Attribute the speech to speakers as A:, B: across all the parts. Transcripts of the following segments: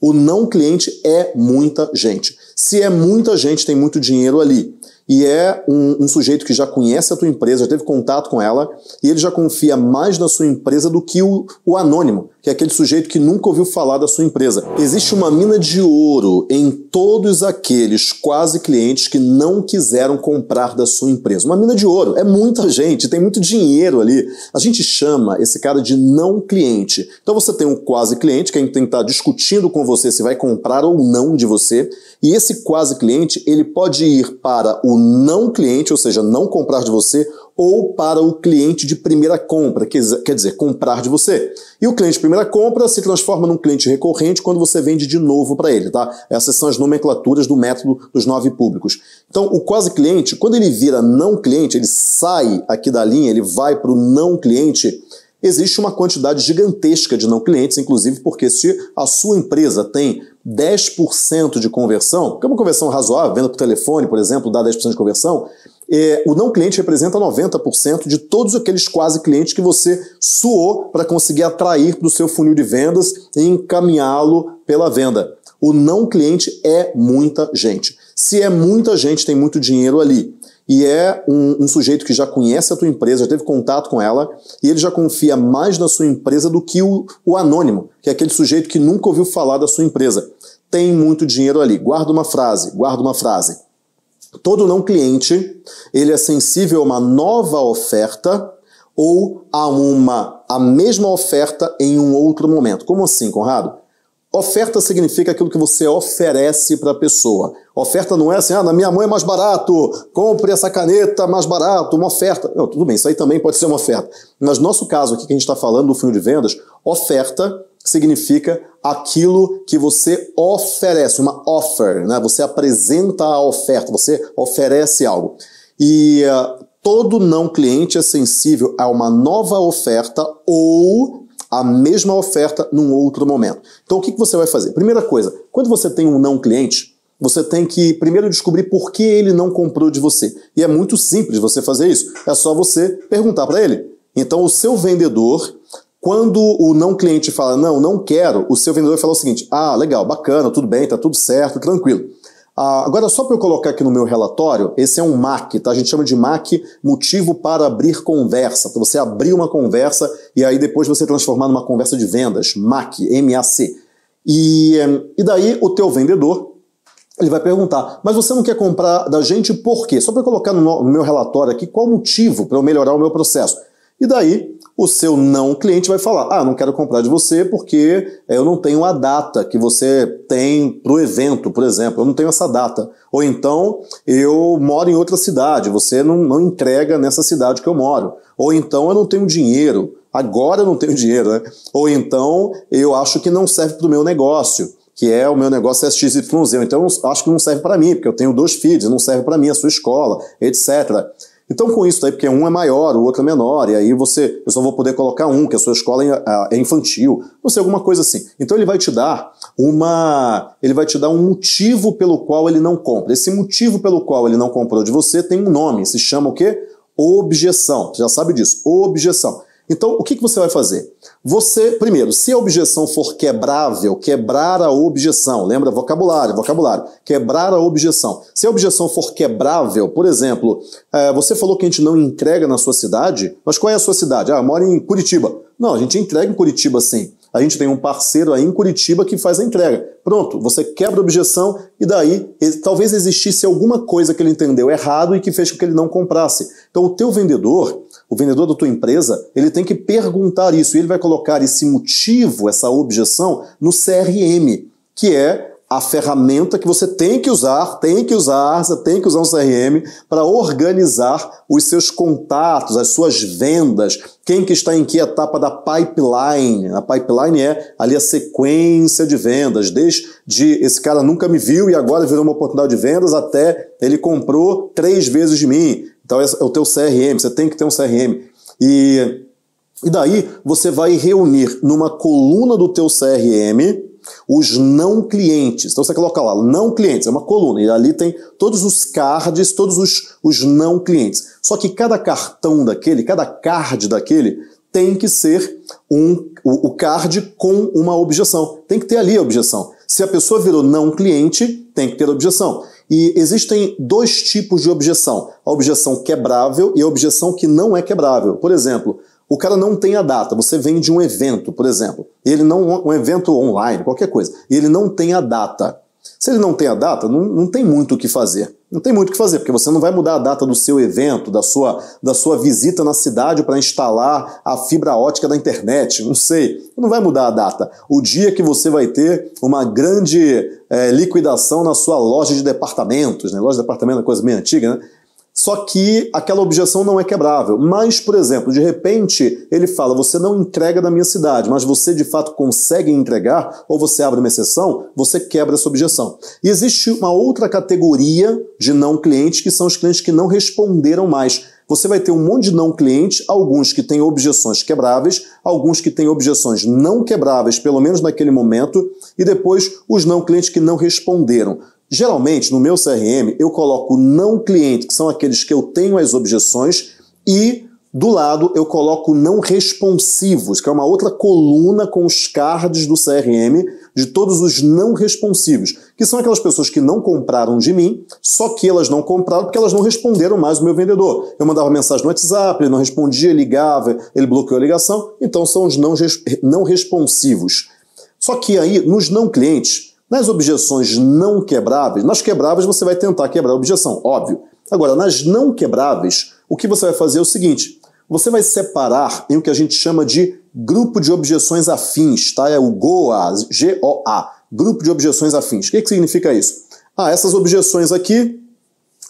A: O não cliente é muita gente. Se é muita gente, tem muito dinheiro ali e é um, um, sujeito que já conhece a tua empresa, já teve contato com ela, e ele já confia mais na sua empresa do que o, o anônimo, que é aquele sujeito que nunca ouviu falar da sua empresa. Existe uma mina de ouro em todos aqueles quase clientes que não quiseram comprar da sua empresa. Uma mina de ouro, é muita gente, tem muito dinheiro ali. A gente chama esse cara de não cliente. Então você tem um quase cliente, que é quem está discutindo com você se vai comprar ou não de você, e esse quase cliente, ele pode ir para o não cliente, ou seja, não comprar de você, ou para o cliente de primeira compra, quer dizer, comprar de você. E o cliente de primeira compra se transforma num cliente recorrente quando você vende de novo para ele, tá? Essas são as nomenclaturas do método dos nove públicos. Então, o quase cliente, quando ele vira não cliente, ele sai aqui da linha, ele vai para o não cliente, existe uma quantidade gigantesca de não clientes, inclusive porque se a sua empresa tem 10% de conversão, que é uma conversão razoável, venda por telefone, por exemplo, dá 10% de conversão, é, o não cliente representa 90% de todos aqueles quase clientes que você suou para conseguir atrair para o seu funil de vendas e encaminhá-lo pela venda. O não cliente é muita gente. Se é muita gente, tem muito dinheiro ali. E é um, um sujeito que já conhece a tua empresa, já teve contato com ela, e ele já confia mais na sua empresa do que o, o anônimo, que é aquele sujeito que nunca ouviu falar da sua empresa tem muito dinheiro ali. Guarda uma frase, guarda uma frase. Todo não cliente, ele é sensível a uma nova oferta ou a uma a mesma oferta em um outro momento. Como assim, Conrado? Oferta significa aquilo que você oferece para a pessoa. Oferta não é assim, ah, na minha mão é mais barato, compre essa caneta mais barato, uma oferta. Não, tudo bem, isso aí também pode ser uma oferta. Mas nosso caso aqui que a gente está falando do funil de vendas, oferta significa aquilo que você oferece, uma offer, né? Você apresenta a oferta, você oferece algo. E uh, todo não cliente é sensível a uma nova oferta ou a mesma oferta num outro momento. Então o que, que você vai fazer? Primeira coisa, quando você tem um não cliente, você tem que primeiro descobrir por que ele não comprou de você. E é muito simples você fazer isso. É só você perguntar para ele. Então o seu vendedor quando o não cliente fala não, não quero, o seu vendedor fala o seguinte: ah, legal, bacana, tudo bem, tá tudo certo, tranquilo. Ah, agora, só para eu colocar aqui no meu relatório, esse é um MAC, tá? A gente chama de MAC motivo para abrir conversa, para você abrir uma conversa e aí depois você transformar numa conversa de vendas. MAC, M-A-C. E, e daí o teu vendedor ele vai perguntar, mas você não quer comprar da gente por quê? Só para colocar no, no meu relatório aqui qual o motivo para eu melhorar o meu processo. E daí o seu não cliente vai falar: ah, não quero comprar de você porque eh, eu não tenho a data que você tem para o evento, por exemplo, eu não tenho essa data. Ou então eu moro em outra cidade, você não, não entrega nessa cidade que eu moro. Ou então eu não tenho dinheiro, agora eu não tenho dinheiro, né? Ou então eu acho que não serve para o meu negócio que é o meu negócio é XYZ. Então, acho que não serve para mim, porque eu tenho dois filhos, não serve para mim, a sua escola, etc. Então, com isso daí, porque um é maior, o outro é menor, e aí você, eu só vou poder colocar um, que a sua escola é, é, é infantil, não sei, alguma coisa assim. Então ele vai te dar uma. Ele vai te dar um motivo pelo qual ele não compra. Esse motivo pelo qual ele não comprou de você tem um nome, se chama o quê? Objeção. Você já sabe disso, objeção. Então, o que, que você vai fazer? Você, primeiro, se a objeção for quebrável, quebrar a objeção, lembra vocabulário, vocabulário, quebrar a objeção. Se a objeção for quebrável, por exemplo, é, você falou que a gente não entrega na sua cidade, mas qual é a sua cidade? Ah, mora em Curitiba. Não, a gente entrega em Curitiba sim. A gente tem um parceiro aí em Curitiba que faz a entrega. Pronto, você quebra a objeção e daí talvez existisse alguma coisa que ele entendeu errado e que fez com que ele não comprasse. Então o teu vendedor, o vendedor da tua empresa, ele tem que perguntar isso e ele vai colocar esse motivo, essa objeção no CRM, que é a ferramenta que você tem que usar, tem que usar, você tem que usar um CRM para organizar os seus contatos, as suas vendas, quem que está em que etapa da pipeline. A pipeline é ali a sequência de vendas, desde de, esse cara nunca me viu e agora virou uma oportunidade de vendas até ele comprou três vezes de mim. Então é o teu CRM, você tem que ter um CRM. E, e daí você vai reunir numa coluna do teu CRM os não clientes. Então você coloca lá, não clientes, é uma coluna, e ali tem todos os cards, todos os, os não clientes. Só que cada cartão daquele, cada card daquele, tem que ser um, o, o card com uma objeção. Tem que ter ali a objeção. Se a pessoa virou não cliente, tem que ter objeção. E existem dois tipos de objeção: a objeção quebrável e a objeção que não é quebrável. Por exemplo, o cara não tem a data. Você vem de um evento, por exemplo. Ele não um evento online, qualquer coisa. E ele não tem a data. Se ele não tem a data, não, não tem muito o que fazer. Não tem muito o que fazer, porque você não vai mudar a data do seu evento, da sua, da sua visita na cidade para instalar a fibra ótica da internet. Não sei. Não vai mudar a data. O dia que você vai ter uma grande é, liquidação na sua loja de departamentos, né? Loja de departamento é coisa meio antiga, né? Só que aquela objeção não é quebrável. Mas, por exemplo, de repente ele fala: você não entrega na minha cidade, mas você de fato consegue entregar, ou você abre uma exceção, você quebra essa objeção. E existe uma outra categoria de não clientes, que são os clientes que não responderam mais. Você vai ter um monte de não clientes, alguns que têm objeções quebráveis, alguns que têm objeções não quebráveis, pelo menos naquele momento, e depois os não clientes que não responderam. Geralmente, no meu CRM, eu coloco não cliente, que são aqueles que eu tenho as objeções, e do lado eu coloco não responsivos, que é uma outra coluna com os cards do CRM de todos os não responsivos, que são aquelas pessoas que não compraram de mim, só que elas não compraram porque elas não responderam mais o meu vendedor. Eu mandava mensagem no WhatsApp, ele não respondia, ligava, ele bloqueou a ligação, então são os não, não responsivos. Só que aí, nos não clientes, nas objeções não quebráveis, nas quebráveis você vai tentar quebrar a objeção, óbvio. Agora, nas não quebráveis, o que você vai fazer é o seguinte: você vai separar em o que a gente chama de grupo de objeções afins, tá? É o GOA, G-O-A, grupo de objeções afins. O que, que significa isso? Ah, essas objeções aqui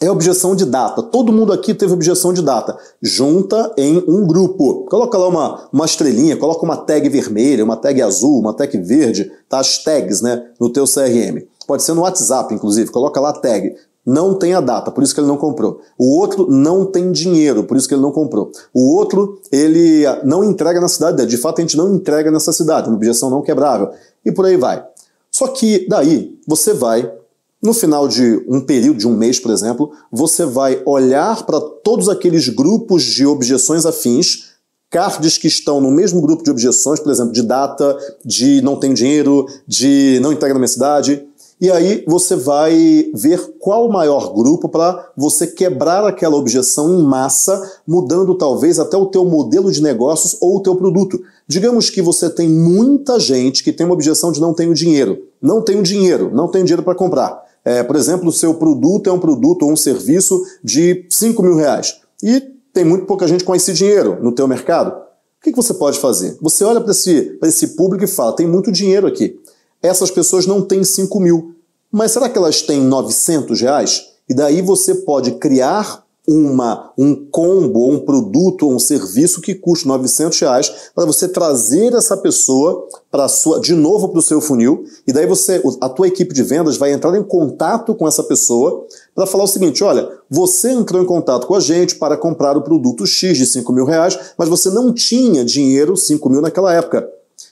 A: é objeção de data. Todo mundo aqui teve objeção de data. Junta em um grupo. Coloca lá uma, uma estrelinha, coloca uma tag vermelha, uma tag azul, uma tag verde, tá? As tags, né? No teu CRM. Pode ser no WhatsApp, inclusive. Coloca lá a tag. Não tem a data, por isso que ele não comprou. O outro não tem dinheiro, por isso que ele não comprou. O outro, ele não entrega na cidade De fato, a gente não entrega nessa cidade. Uma objeção não quebrável. E por aí vai. Só que daí você vai no final de um período, de um mês, por exemplo, você vai olhar para todos aqueles grupos de objeções afins, cards que estão no mesmo grupo de objeções, por exemplo, de data, de não tem dinheiro, de não entrega na minha cidade, e aí você vai ver qual o maior grupo para você quebrar aquela objeção em massa, mudando talvez até o teu modelo de negócios ou o teu produto. Digamos que você tem muita gente que tem uma objeção de não tenho dinheiro, não tenho dinheiro, não tenho dinheiro para comprar. É, por exemplo, o seu produto é um produto ou um serviço de 5 mil reais e tem muito pouca gente com esse dinheiro no teu mercado. O que, que você pode fazer? Você olha para esse, esse público e fala, tem muito dinheiro aqui. Essas pessoas não têm 5 mil, mas será que elas têm 900 reais? E daí você pode criar uma, um combo, um produto ou um serviço que custe 900 reais para você trazer essa pessoa para sua de novo para o seu funil e daí você a tua equipe de vendas vai entrar em contato com essa pessoa para falar o seguinte, olha, você entrou em contato com a gente para comprar o produto X de 5 mil reais, mas você não tinha dinheiro 5 mil naquela época.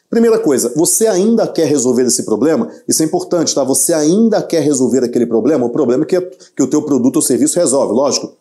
A: Primeira coisa, você ainda quer resolver esse problema? Isso é importante, tá? Você ainda quer resolver aquele problema, o problema é que, que o teu produto ou serviço resolve, lógico.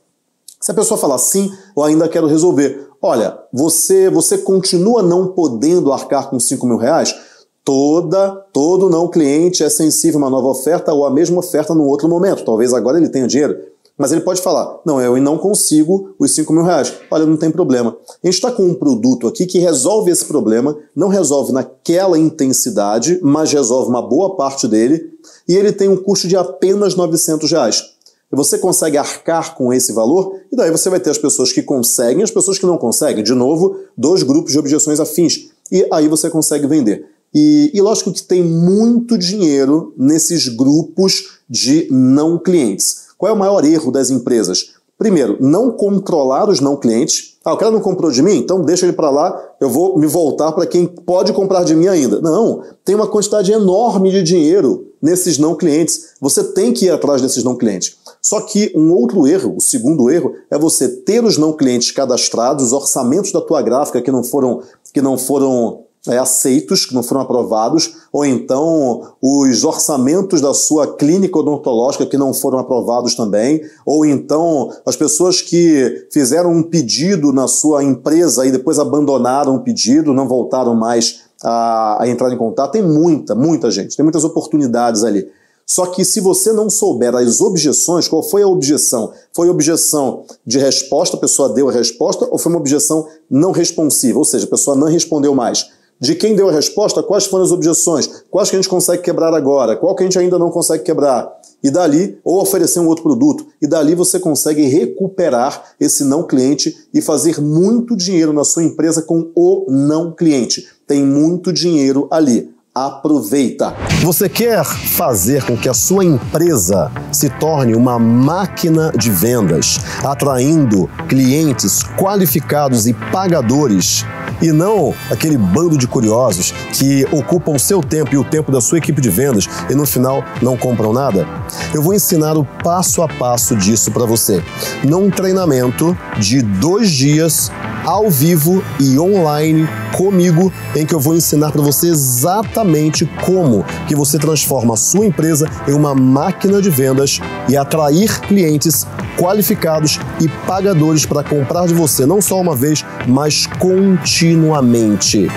A: Se a pessoa falar sim, eu ainda quero resolver. Olha, você você continua não podendo arcar com 5 mil reais? Toda, todo não cliente é sensível a uma nova oferta ou a mesma oferta num outro momento. Talvez agora ele tenha dinheiro. Mas ele pode falar, não, eu não consigo os 5 mil reais. Olha, não tem problema. A gente está com um produto aqui que resolve esse problema, não resolve naquela intensidade, mas resolve uma boa parte dele, e ele tem um custo de apenas 900 reais você consegue arcar com esse valor, e daí você vai ter as pessoas que conseguem, as pessoas que não conseguem. De novo, dois grupos de objeções afins. E aí você consegue vender. E, e lógico que tem muito dinheiro nesses grupos de não clientes. Qual é o maior erro das empresas? Primeiro, não controlar os não clientes. Ah, o cara não comprou de mim, então deixa ele para lá, eu vou me voltar para quem pode comprar de mim ainda. Não, tem uma quantidade enorme de dinheiro nesses não clientes. Você tem que ir atrás desses não clientes. Só que um outro erro, o segundo erro, é você ter os não clientes cadastrados, os orçamentos da tua gráfica que não foram, que não foram é, aceitos, que não foram aprovados, ou então os orçamentos da sua clínica odontológica que não foram aprovados também, ou então as pessoas que fizeram um pedido na sua empresa e depois abandonaram o pedido, não voltaram mais a, a entrar em contato. Tem muita, muita gente, tem muitas oportunidades ali. Só que se você não souber as objeções, qual foi a objeção? Foi objeção de resposta, a pessoa deu a resposta, ou foi uma objeção não responsiva, ou seja, a pessoa não respondeu mais? De quem deu a resposta, quais foram as objeções? Quais que a gente consegue quebrar agora? Qual que a gente ainda não consegue quebrar? E dali, ou oferecer um outro produto, e dali você consegue recuperar esse não cliente e fazer muito dinheiro na sua empresa com o não cliente. Tem muito dinheiro ali aproveita. Você quer fazer com que a sua empresa se torne uma máquina de vendas, atraindo clientes qualificados e pagadores e não aquele bando de curiosos que ocupam seu tempo e o tempo da sua equipe de vendas e no final não compram nada? Eu vou ensinar o passo a passo disso para você. Num treinamento de dois dias ao vivo e online comigo, em que eu vou ensinar para você exatamente como que você transforma a sua empresa em uma máquina de vendas e atrair clientes qualificados e pagadores para comprar de você não só uma vez, mas continuamente.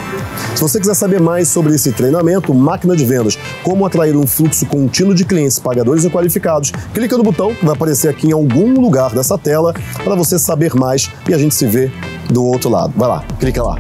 A: Se você quiser saber mais sobre esse treinamento, máquina de vendas, como atrair um fluxo contínuo de clientes pagadores e qualificados, clica no botão que vai aparecer aqui em algum lugar dessa tela para você saber mais e a gente se vê do outro lado. Vai lá, clica lá.